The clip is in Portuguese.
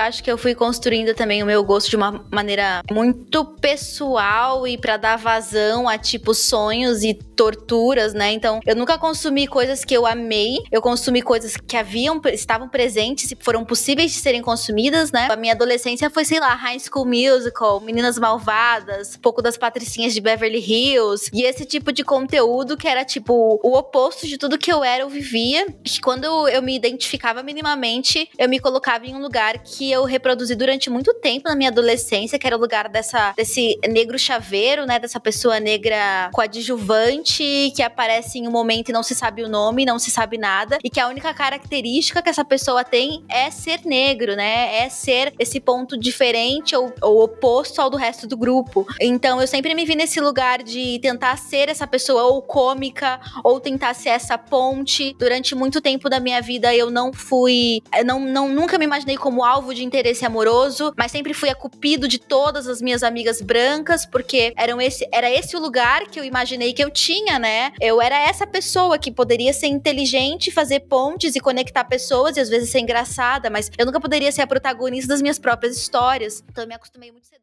Acho que eu fui construindo também o meu gosto de uma maneira muito pessoal e para dar vazão a tipo sonhos e torturas, né? Então, eu nunca consumi coisas que eu amei, eu consumi coisas que haviam estavam presentes e foram possíveis de serem consumidas, né? A minha adolescência foi, sei lá, High School Musical, Meninas Malvadas, um pouco das patricinhas de Beverly Hills e esse tipo de conteúdo que era tipo o oposto de tudo que eu era, eu vivia. Que quando eu me identificava minimamente, eu me colocava em um lugar que que eu reproduzi durante muito tempo na minha adolescência, que era o lugar dessa, desse negro chaveiro, né? Dessa pessoa negra coadjuvante que aparece em um momento e não se sabe o nome, não se sabe nada, e que a única característica que essa pessoa tem é ser negro, né? É ser esse ponto diferente ou, ou oposto ao do resto do grupo. Então eu sempre me vi nesse lugar de tentar ser essa pessoa ou cômica, ou tentar ser essa ponte. Durante muito tempo da minha vida eu não fui. Eu não, não, nunca me imaginei como alvo alvo de interesse amoroso, mas sempre fui a cupido de todas as minhas amigas brancas, porque eram esse, era esse o lugar que eu imaginei que eu tinha, né? Eu era essa pessoa que poderia ser inteligente, fazer pontes e conectar pessoas e às vezes ser engraçada, mas eu nunca poderia ser a protagonista das minhas próprias histórias. Então eu me acostumei muito cedo.